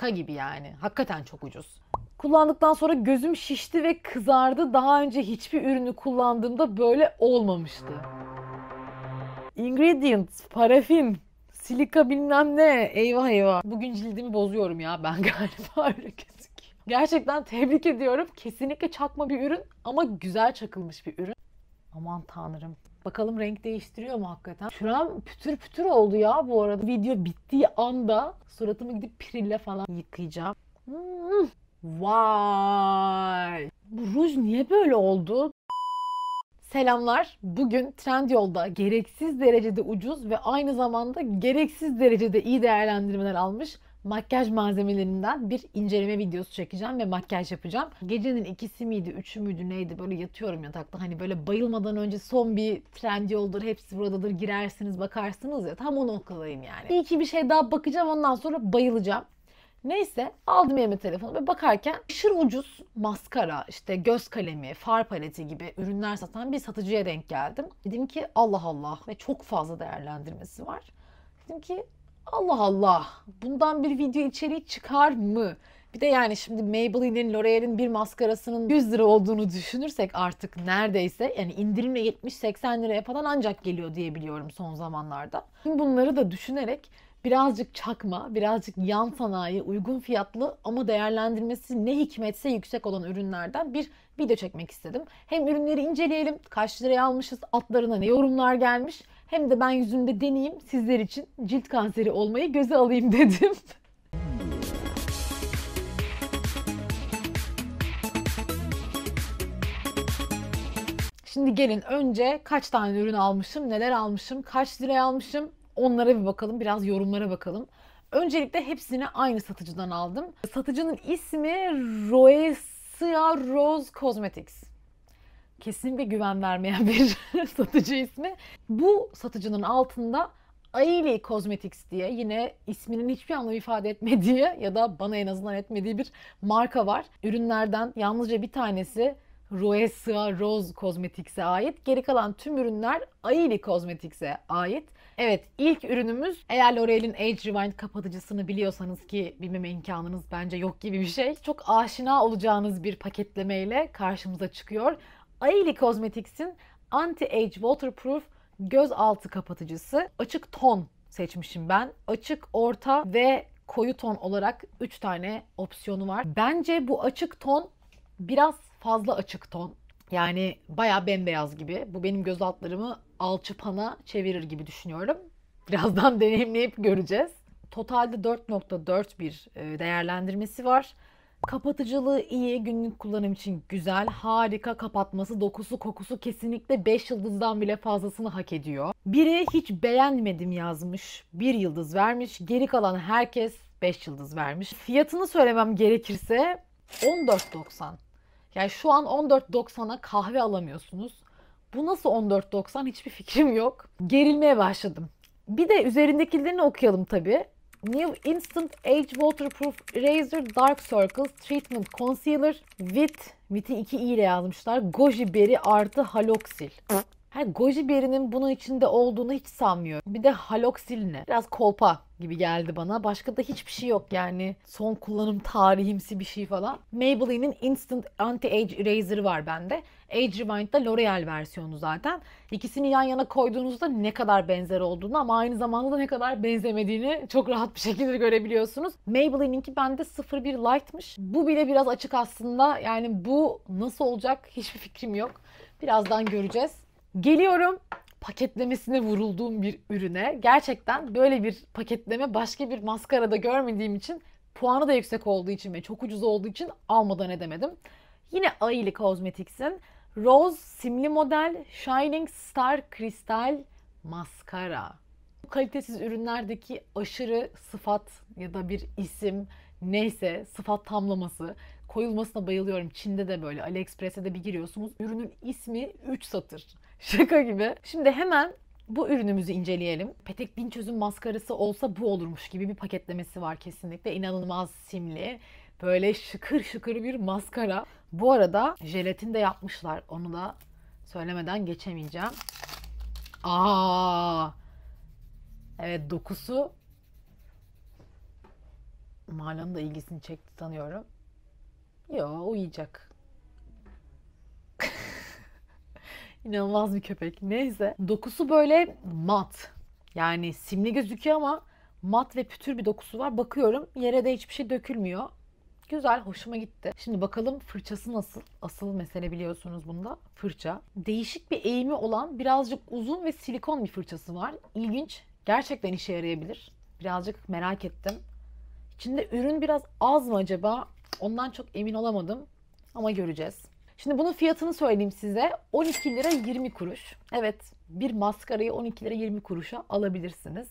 Şaka gibi yani. Hakikaten çok ucuz. Kullandıktan sonra gözüm şişti ve kızardı. Daha önce hiçbir ürünü kullandığımda böyle olmamıştı. Ingredient: parafin, silika bilmem ne. Eyvah eyvah. Bugün cildimi bozuyorum ya ben galiba öyle gözüküyor. Gerçekten tebrik ediyorum. Kesinlikle çakma bir ürün ama güzel çakılmış bir ürün. Aman tanrım. Bakalım renk değiştiriyor mu hakikaten? Şuram pütür pütür oldu ya bu arada. Video bittiği anda suratımı gidip pirille falan yıkayacağım. Hmm. Vay! Bu ruj niye böyle oldu? Selamlar. Bugün Trendyol'da gereksiz derecede ucuz ve aynı zamanda gereksiz derecede iyi değerlendirmeler almış makyaj malzemelerinden bir inceleme videosu çekeceğim ve makyaj yapacağım. Gecenin ikisi miydi, üçü müydü neydi böyle yatıyorum yatakta hani böyle bayılmadan önce son bir trend yoldur hepsi buradadır girersiniz bakarsınız ya tam o noktadayım yani. Bir iki bir şey daha bakacağım ondan sonra bayılacağım. Neyse aldım yeme telefonu ve bakarken aşırı ucuz maskara, işte göz kalemi, far paleti gibi ürünler satan bir satıcıya denk geldim. Dedim ki Allah Allah ve çok fazla değerlendirmesi var. Dedim ki Allah Allah bundan bir video içeriği çıkar mı? Bir de yani şimdi Maybelline'in, L'Oreal'in bir maskarasının 100 lira olduğunu düşünürsek artık neredeyse yani indirimle 70-80 liraya falan ancak geliyor diye biliyorum son zamanlarda. Bunları da düşünerek birazcık çakma, birazcık yan sanayi, uygun fiyatlı ama değerlendirmesi ne hikmetse yüksek olan ürünlerden bir video çekmek istedim. Hem ürünleri inceleyelim, kaç liraya almışız, atlarına ne yorumlar gelmiş hem de ben yüzümde deneyeyim sizler için cilt kanseri olmayı göze alayım dedim. Şimdi gelin önce kaç tane ürün almışım, neler almışım, kaç liraya almışım onlara bir bakalım, biraz yorumlara bakalım. Öncelikle hepsini aynı satıcıdan aldım. Satıcının ismi Roesia Rose Cosmetics kesin bir güven vermeyen bir satıcı ismi. Bu satıcının altında Aili Cosmetics diye yine isminin hiçbir anlam ifade etmediği ya da bana en azından etmediği bir marka var. Ürünlerden yalnızca bir tanesi Roesia Rose Cosmetics'e ait. Geri kalan tüm ürünler Aili Cosmetics'e ait. Evet ilk ürünümüz eğer L'Oreal'in Age Rewind kapatıcısını biliyorsanız ki bilmeme imkanınız bence yok gibi bir şey. Çok aşina olacağınız bir paketlemeyle karşımıza çıkıyor. Aili Cosmetics'in Anti-Age Waterproof göz altı kapatıcısı. Açık ton seçmişim ben. Açık, orta ve koyu ton olarak 3 tane opsiyonu var. Bence bu açık ton biraz fazla açık ton. Yani baya bembeyaz gibi. Bu benim göz altlarımı alçıpana çevirir gibi düşünüyorum. Birazdan deneyimleyip göreceğiz. Totalde 4.4 bir e, değerlendirmesi var. Kapatıcılığı iyi, günlük kullanım için güzel, harika kapatması, dokusu, kokusu kesinlikle 5 yıldızdan bile fazlasını hak ediyor. Biri hiç beğenmedim yazmış, 1 yıldız vermiş, geri kalan herkes 5 yıldız vermiş. Fiyatını söylemem gerekirse 14.90. Yani şu an 14.90'a kahve alamıyorsunuz. Bu nasıl 14.90 hiçbir fikrim yok. Gerilmeye başladım. Bir de üzerindekilerini okuyalım tabii. New Instant Age Waterproof Eraser Dark Circles Treatment Concealer with Miti 2 i ile yazmışlar. Goji Berry artı Haloksil. Her goji berinin bunun içinde olduğunu hiç sanmıyorum. Bir de haloksil ne? Biraz kolpa gibi geldi bana. Başka da hiçbir şey yok yani. Son kullanım tarihimsi bir şey falan. Maybelline'in Instant Anti-Age Eraser'ı var bende. Age Rewind'da L'Oreal versiyonu zaten. İkisini yan yana koyduğunuzda ne kadar benzer olduğunu ama aynı zamanda da ne kadar benzemediğini çok rahat bir şekilde görebiliyorsunuz. Maybelline'inki bende 01 Light'mış. Bu bile biraz açık aslında. Yani bu nasıl olacak hiçbir fikrim yok. Birazdan göreceğiz. Geliyorum paketlemesine vurulduğum bir ürüne. Gerçekten böyle bir paketleme başka bir maskarada görmediğim için puanı da yüksek olduğu için ve çok ucuz olduğu için almadan edemedim. Yine Aili Cosmetics'in Rose simli model Shining Star Kristal maskara. Bu kalitesiz ürünlerdeki aşırı sıfat ya da bir isim neyse sıfat tamlaması koyulmasına bayılıyorum. Çin'de de böyle AliExpress'e de bir giriyorsunuz. Ürünün ismi 3 satır. Şaka gibi. Şimdi hemen bu ürünümüzü inceleyelim. Petek Bin maskarası olsa bu olurmuş gibi bir paketlemesi var kesinlikle. İnanılmaz simli. Böyle şıkır şıkır bir maskara. Bu arada jelatin de yapmışlar. Onu da söylemeden geçemeyeceğim. Aa! Evet dokusu Malan'ın da ilgisini çekti sanıyorum. Yo uyuyacak. İnanılmaz bir köpek. Neyse. Dokusu böyle mat. Yani simli gözüküyor ama mat ve pütür bir dokusu var. Bakıyorum yere de hiçbir şey dökülmüyor. Güzel, hoşuma gitti. Şimdi bakalım fırçası nasıl? Asıl mesele biliyorsunuz bunda fırça. Değişik bir eğimi olan birazcık uzun ve silikon bir fırçası var. İlginç. Gerçekten işe yarayabilir. Birazcık merak ettim. İçinde ürün biraz az mı acaba? Ondan çok emin olamadım ama göreceğiz. Şimdi bunun fiyatını söyleyeyim size. 12 lira 20 kuruş. Evet bir maskarayı 12 lira 20 kuruşa alabilirsiniz.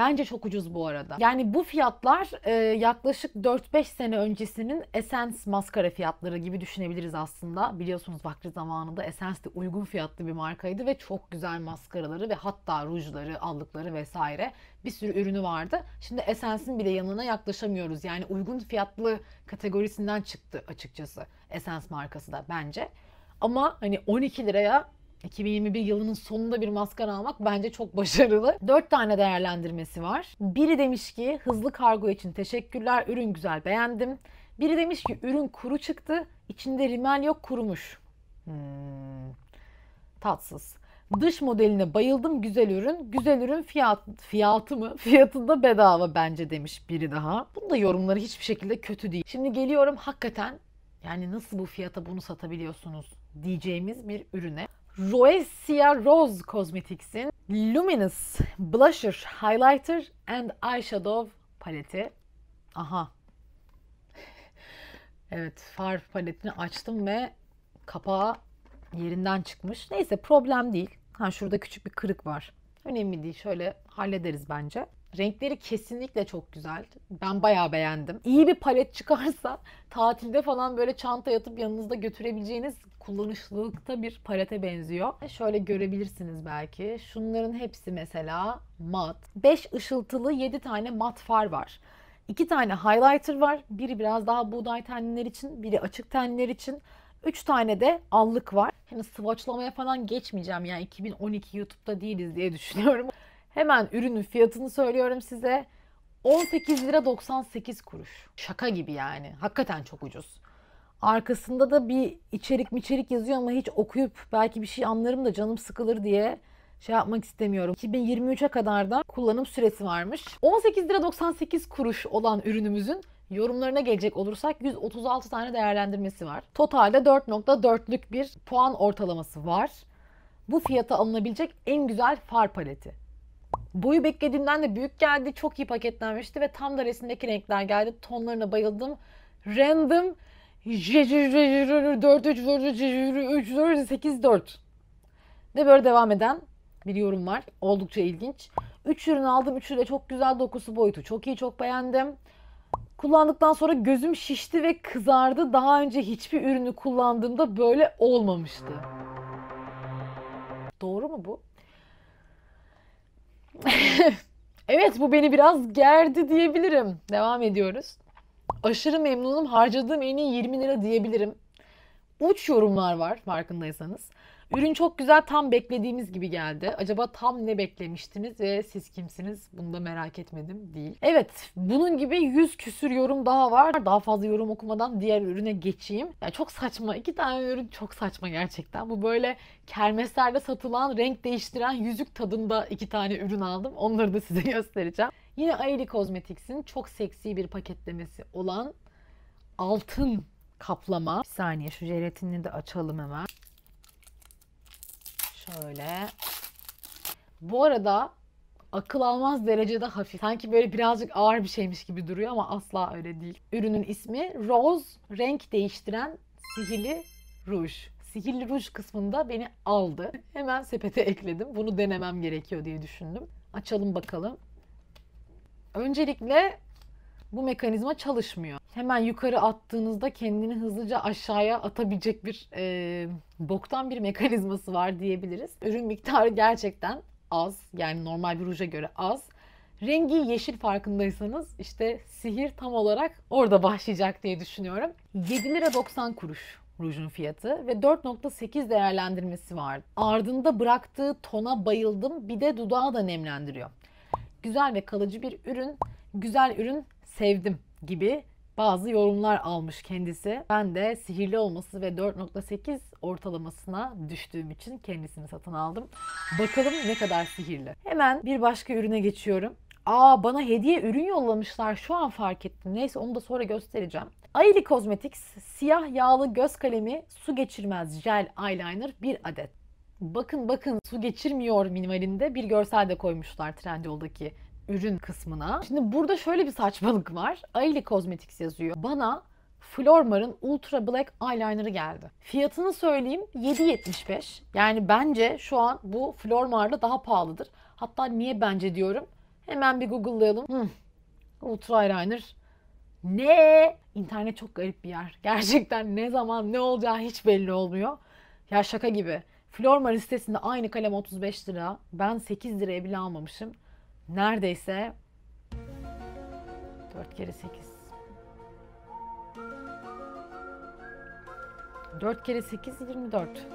Bence çok ucuz bu arada. Yani bu fiyatlar e, yaklaşık 4-5 sene öncesinin Essence maskara fiyatları gibi düşünebiliriz aslında. Biliyorsunuz vakti zamanında Essence de uygun fiyatlı bir markaydı ve çok güzel maskaraları ve hatta rujları, allıkları vesaire bir sürü ürünü vardı. Şimdi Essence'in bile yanına yaklaşamıyoruz. Yani uygun fiyatlı kategorisinden çıktı açıkçası Essence markası da bence. Ama hani 12 liraya 2021 yılının sonunda bir maskara almak bence çok başarılı. 4 tane değerlendirmesi var. Biri demiş ki hızlı kargo için teşekkürler, ürün güzel beğendim. Biri demiş ki ürün kuru çıktı, içinde rimel yok kurumuş. Hmm, tatsız. Dış modeline bayıldım güzel ürün. Güzel ürün fiyat, fiyatı mı? Fiyatı da bedava bence demiş biri daha. Bunun da yorumları hiçbir şekilde kötü değil. Şimdi geliyorum hakikaten yani nasıl bu fiyata bunu satabiliyorsunuz diyeceğimiz bir ürüne. Roesia Rose Cosmetics'in Luminous Blusher Highlighter and Eyeshadow paleti. Aha. evet far paletini açtım ve kapağı yerinden çıkmış. Neyse problem değil. Ha şurada küçük bir kırık var. Önemli değil. Şöyle hallederiz bence. Renkleri kesinlikle çok güzel. Ben bayağı beğendim. İyi bir palet çıkarsa tatilde falan böyle çanta yatıp yanınızda götürebileceğiniz kullanışlılıkta bir palete benziyor. Şöyle görebilirsiniz belki. Şunların hepsi mesela mat. 5 ışıltılı 7 tane mat far var. 2 tane highlighter var. Biri biraz daha buğday tenler için, biri açık tenler için. 3 tane de allık var. Hani swatchlamaya falan geçmeyeceğim yani 2012 YouTube'da değiliz diye düşünüyorum. Hemen ürünün fiyatını söylüyorum size. 18 lira 98 kuruş. Şaka gibi yani. Hakikaten çok ucuz. Arkasında da bir içerik miçerik yazıyor ama hiç okuyup belki bir şey anlarım da canım sıkılır diye şey yapmak istemiyorum. 2023'e kadar da kullanım süresi varmış. 18 lira 98 kuruş olan ürünümüzün yorumlarına gelecek olursak 136 tane değerlendirmesi var. Totalde 4.4'lük bir puan ortalaması var. Bu fiyata alınabilecek en güzel far paleti. Boyu beklediğimden de büyük geldi. Çok iyi paketlenmişti ve tam da resimdeki renkler geldi. Tonlarına bayıldım. Random 4-3-4-3-4-8-4 ve böyle devam eden bir yorum var. Oldukça ilginç. 3 ürün aldım. 3 de çok güzel dokusu boyutu. Çok iyi, çok beğendim. Kullandıktan sonra gözüm şişti ve kızardı. Daha önce hiçbir ürünü kullandığımda böyle olmamıştı. Doğru mu bu? evet bu beni biraz gerdi diyebilirim. Devam ediyoruz. Aşırı memnunum harcadığım en iyi 20 lira diyebilirim. Uç yorumlar var farkındaysanız. Ürün çok güzel tam beklediğimiz gibi geldi. Acaba tam ne beklemiştiniz ve siz kimsiniz? Bunu da merak etmedim değil. Evet bunun gibi yüz küsür yorum daha var. Daha fazla yorum okumadan diğer ürüne geçeyim. Ya yani çok saçma. iki tane ürün çok saçma gerçekten. Bu böyle kermeslerde satılan renk değiştiren yüzük tadında iki tane ürün aldım. Onları da size göstereceğim. Yine Ailey Cosmetics'in çok seksi bir paketlemesi olan altın kaplama. Bir saniye şu jelatinini de açalım hemen. Şöyle. Bu arada akıl almaz derecede hafif. Sanki böyle birazcık ağır bir şeymiş gibi duruyor ama asla öyle değil. Ürünün ismi Rose renk değiştiren sihirli ruj. Sihirli ruj kısmında beni aldı. Hemen sepete ekledim. Bunu denemem gerekiyor diye düşündüm. Açalım bakalım. Öncelikle bu mekanizma çalışmıyor. Hemen yukarı attığınızda kendini hızlıca aşağıya atabilecek bir e, boktan bir mekanizması var diyebiliriz. Ürün miktarı gerçekten az. Yani normal bir ruja göre az. Rengi yeşil farkındaysanız işte sihir tam olarak orada başlayacak diye düşünüyorum. 7 lira 90 kuruş rujun fiyatı ve 4.8 değerlendirmesi vardı. Ardında bıraktığı tona bayıldım. Bir de dudağı da nemlendiriyor. Güzel ve kalıcı bir ürün. Güzel ürün sevdim gibi bazı yorumlar almış kendisi. Ben de sihirli olması ve 4.8 ortalamasına düştüğüm için kendisini satın aldım. Bakalım ne kadar sihirli. Hemen bir başka ürüne geçiyorum. Aa bana hediye ürün yollamışlar şu an fark ettim. Neyse onu da sonra göstereceğim. Aili Cosmetics siyah yağlı göz kalemi su geçirmez jel eyeliner bir adet. Bakın bakın su geçirmiyor minimalinde bir görsel de koymuşlar Trendyol'daki ürün kısmına. Şimdi burada şöyle bir saçmalık var. Aili Cosmetics yazıyor. Bana Flormar'ın Ultra Black Eyeliner'ı geldi. Fiyatını söyleyeyim 7.75. Yani bence şu an bu Flormar'la daha pahalıdır. Hatta niye bence diyorum. Hemen bir google'layalım. Hmm. Ultra Eyeliner ne? İnternet çok garip bir yer. Gerçekten ne zaman ne olacağı hiç belli olmuyor. Ya şaka gibi. Flormar sitesinde aynı kalem 35 lira. Ben 8 liraya bile almamışım neredeyse 4 kere 8. 4 kere 8 24.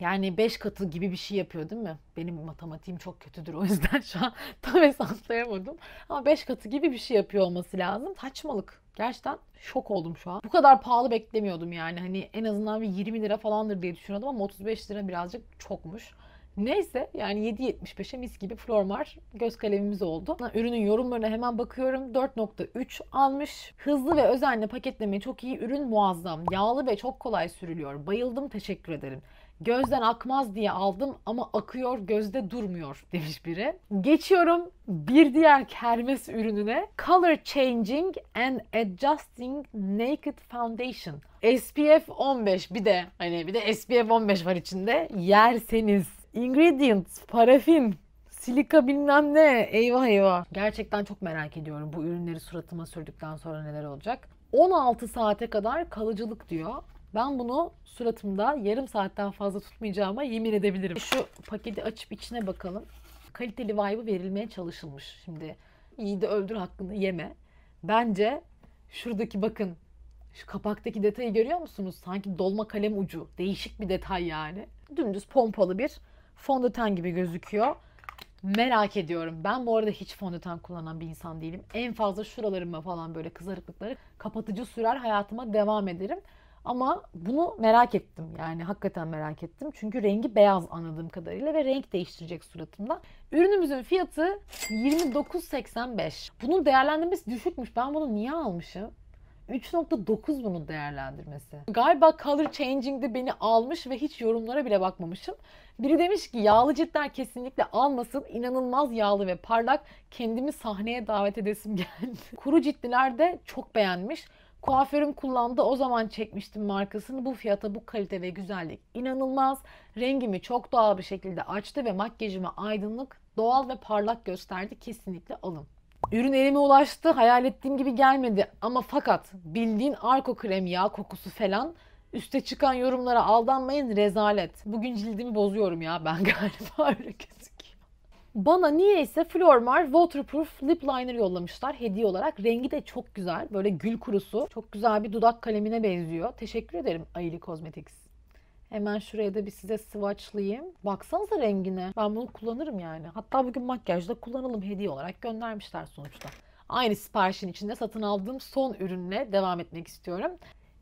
Yani 5 katı gibi bir şey yapıyor değil mi? Benim matematiğim çok kötüdür o yüzden şu an tam hesaplayamadım. Ama 5 katı gibi bir şey yapıyor olması lazım. Saçmalık. Gerçekten şok oldum şu an. Bu kadar pahalı beklemiyordum yani. Hani en azından bir 20 lira falandır diye düşünüyordum ama 35 lira birazcık çokmuş. Neyse yani 7.75'e mis gibi Flormar göz kalemimiz oldu. Ürünün yorumlarına hemen bakıyorum. 4.3 almış. Hızlı ve özenli paketleme çok iyi. Ürün muazzam. Yağlı ve çok kolay sürülüyor. Bayıldım teşekkür ederim. Gözden akmaz diye aldım ama akıyor gözde durmuyor demiş biri. Geçiyorum bir diğer kermes ürününe. Color Changing and Adjusting Naked Foundation. SPF 15 bir de hani bir de SPF 15 var içinde. Yerseniz Ingredients, parafin, silika bilmem ne. Eyvah eyvah. Gerçekten çok merak ediyorum bu ürünleri suratıma sürdükten sonra neler olacak. 16 saate kadar kalıcılık diyor. Ben bunu suratımda yarım saatten fazla tutmayacağıma yemin edebilirim. Şu paketi açıp içine bakalım. Kaliteli vibe'ı verilmeye çalışılmış. Şimdi iyi de öldür hakkını yeme. Bence şuradaki bakın şu kapaktaki detayı görüyor musunuz? Sanki dolma kalem ucu. Değişik bir detay yani. Dümdüz pompalı bir fondöten gibi gözüküyor. Merak ediyorum. Ben bu arada hiç fondöten kullanan bir insan değilim. En fazla şuralarıma falan böyle kızarıklıkları kapatıcı sürer hayatıma devam ederim. Ama bunu merak ettim yani hakikaten merak ettim. Çünkü rengi beyaz anladığım kadarıyla ve renk değiştirecek suratımda. Ürünümüzün fiyatı 29.85. Bunun değerlendirmesi düşükmüş. Ben bunu niye almışım? 3.9 bunun değerlendirmesi. Galiba Color Changing'de beni almış ve hiç yorumlara bile bakmamışım. Biri demiş ki yağlı ciltler kesinlikle almasın. İnanılmaz yağlı ve parlak. Kendimi sahneye davet edesim geldi. Kuru ciltliler de çok beğenmiş. Kuaförüm kullandı o zaman çekmiştim markasını. Bu fiyata bu kalite ve güzellik inanılmaz. Rengimi çok doğal bir şekilde açtı ve makyajımı aydınlık, doğal ve parlak gösterdi. Kesinlikle alın. Ürün elime ulaştı. Hayal ettiğim gibi gelmedi. Ama fakat bildiğin arko krem yağ kokusu falan Üste çıkan yorumlara aldanmayın rezalet. Bugün cildimi bozuyorum ya ben galiba öyle gözüküyor. Bana niyeyse Flormar Waterproof Lip Liner yollamışlar hediye olarak. Rengi de çok güzel. Böyle gül kurusu. Çok güzel bir dudak kalemine benziyor. Teşekkür ederim Aili Cosmetics. Hemen şuraya da bir size swatchlayayım. Baksanıza rengine. Ben bunu kullanırım yani. Hatta bugün makyajda kullanalım hediye olarak göndermişler sonuçta. Aynı siparişin içinde satın aldığım son ürünle devam etmek istiyorum.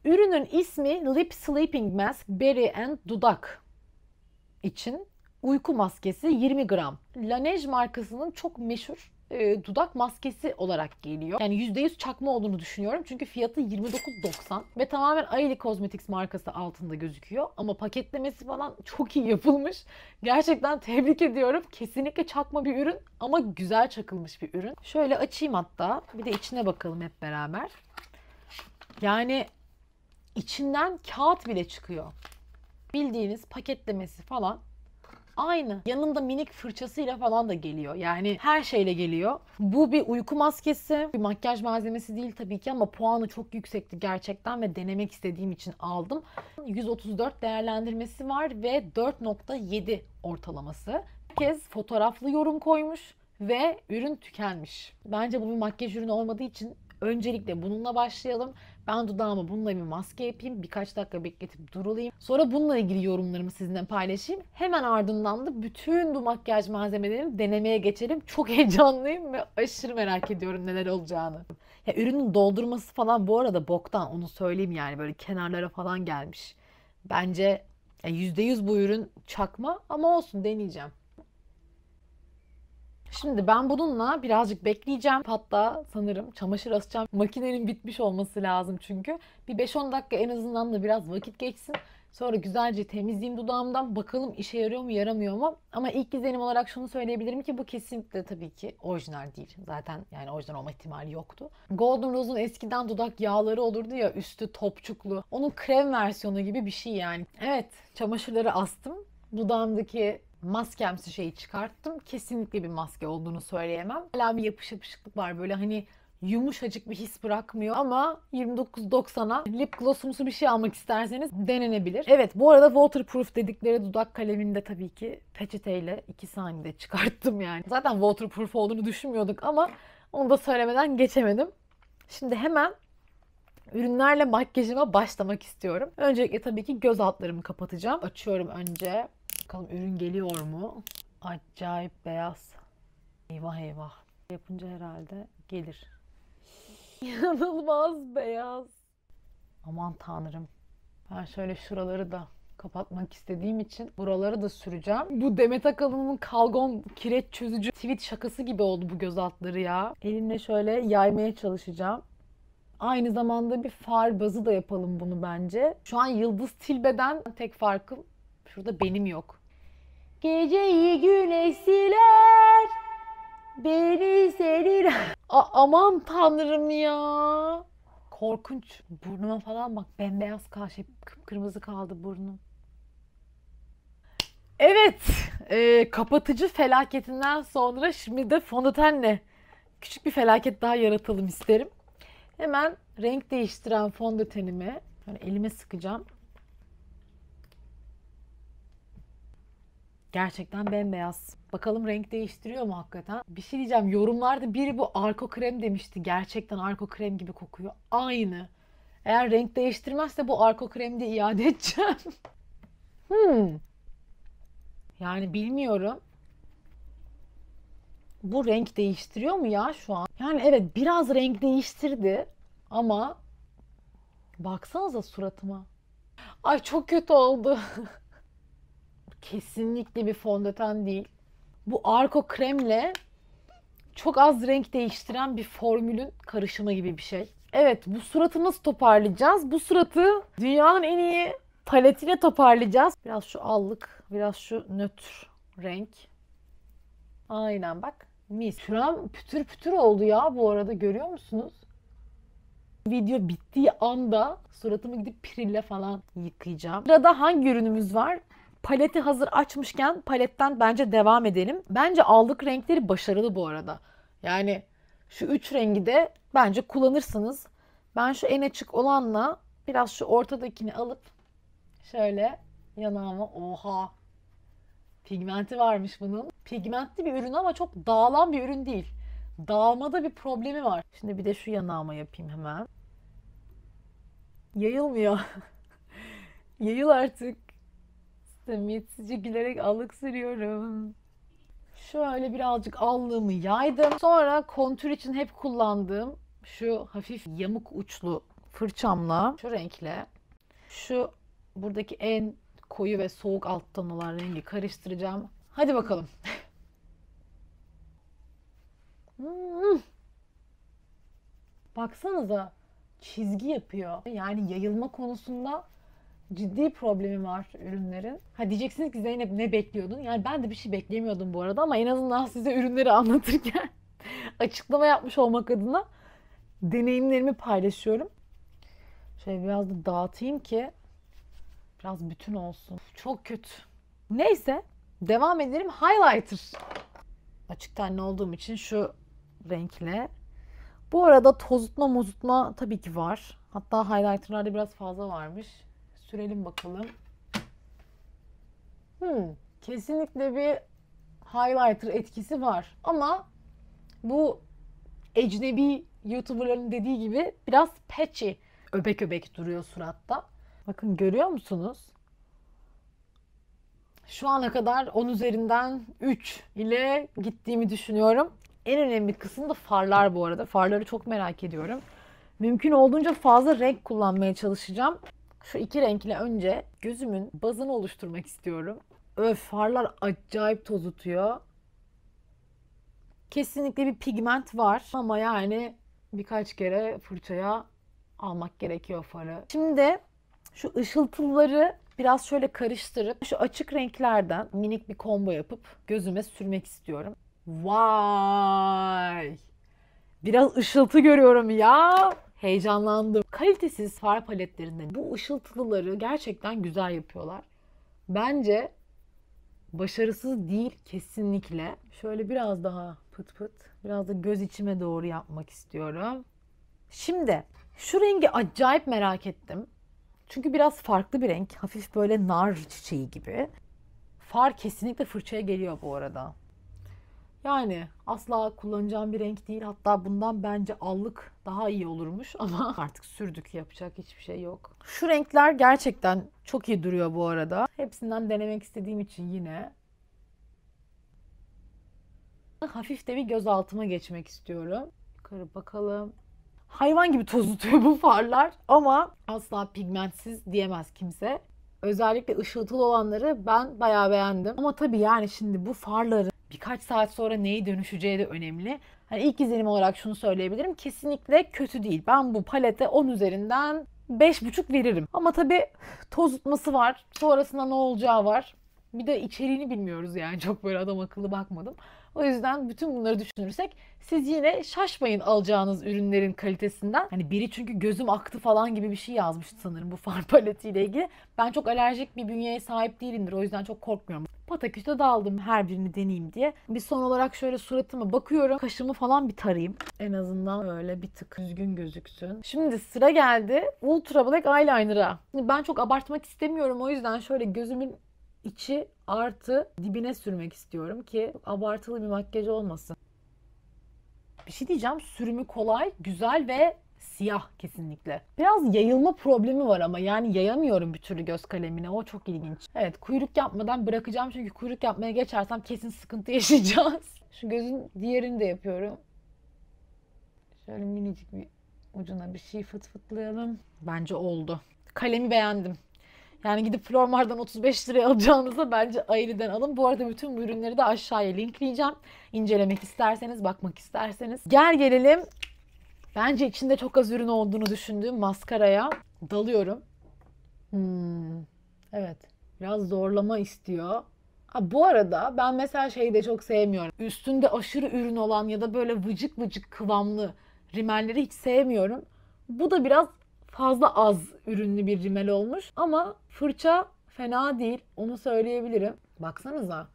Ürünün ismi Lip Sleeping Mask Berry and Dudak için uyku maskesi 20 gram. Laneige markasının çok meşhur e, dudak maskesi olarak geliyor. Yani %100 çakma olduğunu düşünüyorum. Çünkü fiyatı 29.90 ve tamamen Ailey Cosmetics markası altında gözüküyor. Ama paketlemesi falan çok iyi yapılmış. Gerçekten tebrik ediyorum. Kesinlikle çakma bir ürün ama güzel çakılmış bir ürün. Şöyle açayım hatta. Bir de içine bakalım hep beraber. Yani içinden kağıt bile çıkıyor. Bildiğiniz paketlemesi falan aynı. Yanında minik fırçasıyla falan da geliyor. Yani her şeyle geliyor. Bu bir uyku maskesi, bir makyaj malzemesi değil tabii ki ama puanı çok yüksekti gerçekten ve denemek istediğim için aldım. 134 değerlendirmesi var ve 4.7 ortalaması. Herkes fotoğraflı yorum koymuş ve ürün tükenmiş. Bence bu bir makyaj ürünü olmadığı için öncelikle bununla başlayalım ben dudağıma bununla bir maske yapayım. Birkaç dakika bekletip durulayım. Sonra bununla ilgili yorumlarımı sizinle paylaşayım. Hemen ardından da bütün bu makyaj malzemelerini denemeye geçelim. Çok heyecanlıyım ve aşırı merak ediyorum neler olacağını. Ya ürünün doldurması falan bu arada boktan onu söyleyeyim yani böyle kenarlara falan gelmiş. Bence %100 bu ürün çakma ama olsun deneyeceğim. Şimdi ben bununla birazcık bekleyeceğim. Hatta sanırım çamaşır asacağım. Makinenin bitmiş olması lazım çünkü. Bir 5-10 dakika en azından da biraz vakit geçsin. Sonra güzelce temizleyeyim dudağımdan. Bakalım işe yarıyor mu yaramıyor mu? Ama ilk izlenim olarak şunu söyleyebilirim ki bu kesinlikle tabii ki orijinal değil. Zaten yani orijinal olma ihtimali yoktu. Golden Rose'un eskiden dudak yağları olurdu ya üstü topçuklu. Onun krem versiyonu gibi bir şey yani. Evet çamaşırları astım. Dudağımdaki maskemsi şeyi çıkarttım. Kesinlikle bir maske olduğunu söyleyemem. Hala bir yapış yapışıklık var böyle hani yumuşacık bir his bırakmıyor ama 29.90'a lip glossumsu bir şey almak isterseniz denenebilir. Evet bu arada waterproof dedikleri dudak kalemini de tabii ki peçeteyle 2 saniyede çıkarttım yani. Zaten waterproof olduğunu düşünmüyorduk ama onu da söylemeden geçemedim. Şimdi hemen ürünlerle makyajıma başlamak istiyorum. Öncelikle tabii ki göz altlarımı kapatacağım. Açıyorum önce Bakalım ürün geliyor mu? Acayip beyaz. Eyvah eyvah. Yapınca herhalde gelir. Yanılmaz beyaz. Aman tanrım. Ben şöyle şuraları da kapatmak istediğim için buraları da süreceğim. Bu Demet Akalın'ın kalgon kireç çözücü tweet şakası gibi oldu bu göz altları ya. Elimle şöyle yaymaya çalışacağım. Aynı zamanda bir far bazı da yapalım bunu bence. Şu an Yıldız Tilbe'den tek farkım şurada benim yok. Geceyi güneş siler. Beni senin... A aman tanrım ya. Korkunç. Burnuma falan bak bembeyaz kaldı. Şey, kıpkırmızı kaldı burnum. Evet. E, kapatıcı felaketinden sonra şimdi de fondötenle küçük bir felaket daha yaratalım isterim. Hemen renk değiştiren fondötenimi yani elime sıkacağım. Gerçekten bembeyaz. Bakalım renk değiştiriyor mu hakikaten? Bir şey diyeceğim. Yorumlarda biri bu arko krem demişti. Gerçekten arko krem gibi kokuyor. Aynı. Eğer renk değiştirmezse bu arko kremi de iade edeceğim. hmm. Yani bilmiyorum. Bu renk değiştiriyor mu ya şu an? Yani evet biraz renk değiştirdi ama baksanıza suratıma. Ay çok kötü oldu. kesinlikle bir fondöten değil. Bu Arco kremle çok az renk değiştiren bir formülün karışımı gibi bir şey. Evet bu suratı nasıl toparlayacağız? Bu suratı dünyanın en iyi paletine toparlayacağız. Biraz şu allık, biraz şu nötr renk. Aynen bak mis. Şuram pütür pütür oldu ya bu arada görüyor musunuz? Video bittiği anda suratımı gidip pirille falan yıkayacağım. Sırada hangi ürünümüz var? paleti hazır açmışken paletten bence devam edelim. Bence aldık renkleri başarılı bu arada. Yani şu üç rengi de bence kullanırsınız. Ben şu en açık olanla biraz şu ortadakini alıp şöyle yanağıma oha pigmenti varmış bunun. Pigmentli bir ürün ama çok dağılan bir ürün değil. Dağılmada bir problemi var. Şimdi bir de şu yanağıma yapayım hemen. Yayılmıyor. Yayıl artık. Samimiyetsizce gülerek alık sürüyorum. Şöyle birazcık allığımı yaydım. Sonra kontür için hep kullandığım şu hafif yamuk uçlu fırçamla şu renkle şu buradaki en koyu ve soğuk alt ton olan rengi karıştıracağım. Hadi bakalım. Hmm. Baksanıza çizgi yapıyor. Yani yayılma konusunda ciddi problemi var ürünlerin. Ha diyeceksiniz ki Zeynep ne bekliyordun? Yani ben de bir şey beklemiyordum bu arada ama en azından size ürünleri anlatırken açıklama yapmış olmak adına deneyimlerimi paylaşıyorum. Şöyle biraz da dağıtayım ki biraz bütün olsun. Çok kötü. Neyse devam edelim highlighter. Açık tenli olduğum için şu renkle. Bu arada tozutma mozutma tabii ki var. Hatta highlighterlarda biraz fazla varmış. Sürelim bakalım. Hmm, kesinlikle bir highlighter etkisi var. Ama bu ecnebi YouTuber'ların dediği gibi biraz patchy, öbek öbek duruyor suratta. Bakın görüyor musunuz? Şu ana kadar 10 üzerinden 3 ile gittiğimi düşünüyorum. En önemli kısım da farlar bu arada. Farları çok merak ediyorum. Mümkün olduğunca fazla renk kullanmaya çalışacağım. Şu iki renkle önce gözümün bazını oluşturmak istiyorum. Öf farlar acayip toz tutuyor. Kesinlikle bir pigment var ama yani birkaç kere fırçaya almak gerekiyor farı. Şimdi şu ışıltıları biraz şöyle karıştırıp şu açık renklerden minik bir combo yapıp gözüme sürmek istiyorum. Vay! Biraz ışıltı görüyorum ya heyecanlandım. Kalitesiz far paletlerinde bu ışıltılıları gerçekten güzel yapıyorlar. Bence başarısız değil kesinlikle. Şöyle biraz daha pıt pıt, biraz da göz içime doğru yapmak istiyorum. Şimdi şu rengi acayip merak ettim. Çünkü biraz farklı bir renk. Hafif böyle nar çiçeği gibi. Far kesinlikle fırçaya geliyor bu arada. Yani asla kullanacağım bir renk değil. Hatta bundan bence allık daha iyi olurmuş ama artık sürdük yapacak hiçbir şey yok. Şu renkler gerçekten çok iyi duruyor bu arada. Hepsinden denemek istediğim için yine hafif de bir göz altıma geçmek istiyorum. Yukarı bakalım. Hayvan gibi toz tutuyor bu farlar ama asla pigmentsiz diyemez kimse. Özellikle ışıltılı olanları ben bayağı beğendim. Ama tabii yani şimdi bu farların birkaç saat sonra neyi dönüşeceği de önemli. Hani ilk izlenim olarak şunu söyleyebilirim. Kesinlikle kötü değil. Ben bu palete 10 üzerinden 5,5 veririm. Ama tabii tozutması var. Sonrasında ne olacağı var. Bir de içeriğini bilmiyoruz yani çok böyle adam akıllı bakmadım. O yüzden bütün bunları düşünürsek siz yine şaşmayın alacağınız ürünlerin kalitesinden. Hani biri çünkü gözüm aktı falan gibi bir şey yazmıştı sanırım bu far paletiyle ilgili. Ben çok alerjik bir bünyeye sahip değilimdir. O yüzden çok korkmuyorum. Pataküte daldım her birini deneyeyim diye. Bir son olarak şöyle suratıma bakıyorum. Kaşımı falan bir tarayayım. En azından böyle bir tık düzgün gözüksün. Şimdi sıra geldi Ultra Black Eyeliner'a. Şimdi ben çok abartmak istemiyorum. O yüzden şöyle gözümün içi artı dibine sürmek istiyorum ki abartılı bir makyaj olmasın. Bir şey diyeceğim. Sürümü kolay, güzel ve siyah kesinlikle. Biraz yayılma problemi var ama yani yayamıyorum bir türlü göz kalemine. O çok ilginç. Evet kuyruk yapmadan bırakacağım çünkü kuyruk yapmaya geçersem kesin sıkıntı yaşayacağız. Şu gözün diğerini de yapıyorum. Şöyle minicik bir ucuna bir şey fıt fıtlayalım. Bence oldu. Kalemi beğendim. Yani gidip Flormar'dan 35 liraya alacağınıza bence Ayrı'den alın. Bu arada bütün bu ürünleri de aşağıya linkleyeceğim. İncelemek isterseniz, bakmak isterseniz. Gel gelelim Bence içinde çok az ürün olduğunu düşündüğüm maskaraya dalıyorum. Hmm, evet. Biraz zorlama istiyor. Ha, bu arada ben mesela şeyi de çok sevmiyorum. Üstünde aşırı ürün olan ya da böyle vıcık vıcık kıvamlı rimelleri hiç sevmiyorum. Bu da biraz fazla az ürünlü bir rimel olmuş. Ama fırça fena değil. Onu söyleyebilirim. Baksanıza.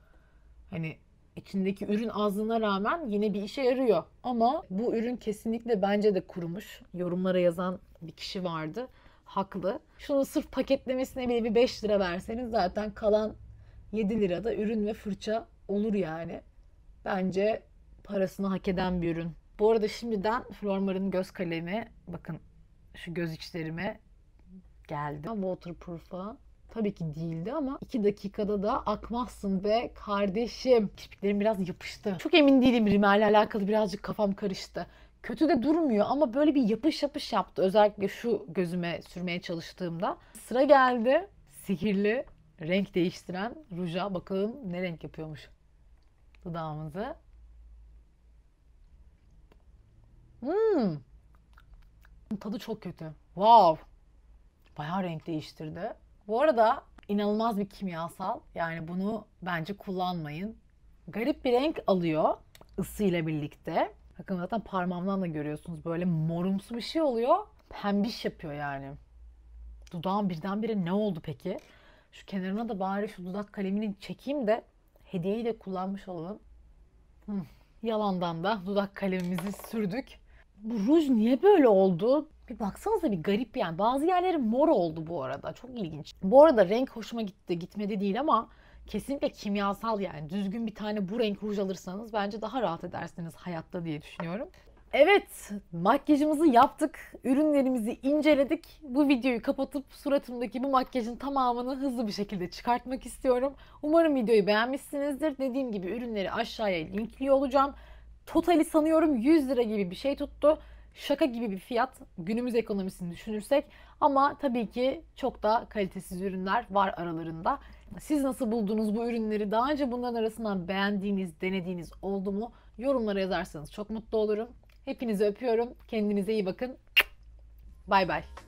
Hani içindeki ürün azlığına rağmen yine bir işe yarıyor. Ama bu ürün kesinlikle bence de kurumuş. Yorumlara yazan bir kişi vardı. Haklı. Şunu sırf paketlemesine bile bir 5 lira verseniz zaten kalan 7 lirada ürün ve fırça olur yani. Bence parasını hak eden bir ürün. Bu arada şimdiden Flormar'ın göz kalemi bakın şu göz içlerime geldi. Waterproof'a Tabii ki değildi ama iki dakikada da akmazsın be kardeşim. Kirpiklerim biraz yapıştı. Çok emin değilim rimerle alakalı birazcık kafam karıştı kötü de durmuyor ama böyle bir yapış yapış yaptı. Özellikle şu gözüme sürmeye çalıştığımda. Sıra geldi sihirli renk değiştiren ruja. Bakalım ne renk yapıyormuş dudağımızı. Hmm. Tadı çok kötü. Wow. Bayağı renk değiştirdi. Bu arada inanılmaz bir kimyasal. Yani bunu bence kullanmayın. Garip bir renk alıyor ısı ile birlikte. Bakın zaten parmağımdan da görüyorsunuz böyle morumsu bir şey oluyor. Pembiş yapıyor yani. Dudağım birdenbire ne oldu peki? Şu kenarına da bari şu dudak kalemini çekeyim de hediyeyi de kullanmış olalım. Hmm. Yalandan da dudak kalemimizi sürdük. Bu ruj niye böyle oldu? Bir baksanıza bir garip yani. Bazı yerleri mor oldu bu arada. Çok ilginç. Bu arada renk hoşuma gitti. Gitmedi değil ama kesinlikle kimyasal yani. Düzgün bir tane bu renk ruj alırsanız bence daha rahat edersiniz hayatta diye düşünüyorum. Evet, makyajımızı yaptık, ürünlerimizi inceledik. Bu videoyu kapatıp suratımdaki bu makyajın tamamını hızlı bir şekilde çıkartmak istiyorum. Umarım videoyu beğenmişsinizdir. Dediğim gibi ürünleri aşağıya linkliyor olacağım. Totali sanıyorum 100 lira gibi bir şey tuttu şaka gibi bir fiyat günümüz ekonomisini düşünürsek ama tabii ki çok da kalitesiz ürünler var aralarında. Siz nasıl buldunuz bu ürünleri? Daha önce bunların arasından beğendiğiniz, denediğiniz oldu mu? Yorumlara yazarsanız çok mutlu olurum. Hepinizi öpüyorum. Kendinize iyi bakın. Bay bay.